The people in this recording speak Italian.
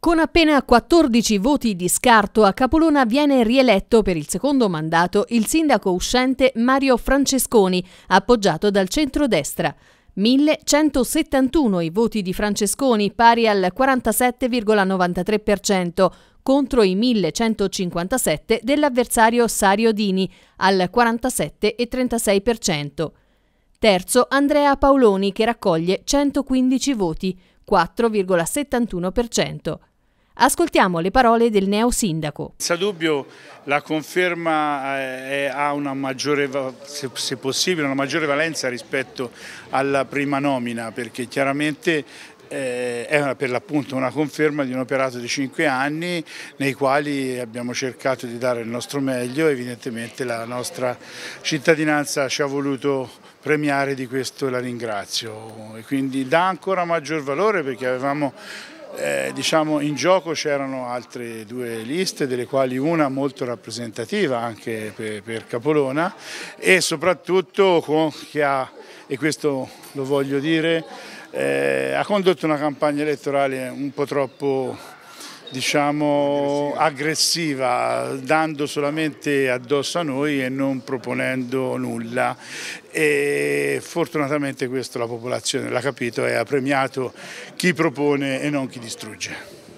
Con appena 14 voti di scarto a Capolona viene rieletto per il secondo mandato il sindaco uscente Mario Francesconi, appoggiato dal centrodestra. 1171 i voti di Francesconi, pari al 47,93%, contro i 1157 dell'avversario Sario Dini, al 47,36%. Terzo Andrea Paoloni che raccoglie 115 voti, 4,71%. Ascoltiamo le parole del neo sindaco. Senza dubbio la conferma eh, ha una maggiore, se, possibile, una maggiore valenza rispetto alla prima nomina perché chiaramente eh, è per l'appunto una conferma di un operato di cinque anni nei quali abbiamo cercato di dare il nostro meglio, evidentemente la nostra cittadinanza ci ha voluto premiare di questo la ringrazio e quindi dà ancora maggior valore perché avevamo eh, diciamo in gioco c'erano altre due liste, delle quali una molto rappresentativa anche per, per Capolona e soprattutto con, chi ha, e questo lo voglio dire, eh, ha condotto una campagna elettorale un po' troppo diciamo, aggressiva, dando solamente addosso a noi e non proponendo nulla. E fortunatamente questo la popolazione l'ha capito e ha premiato chi propone e non chi distrugge.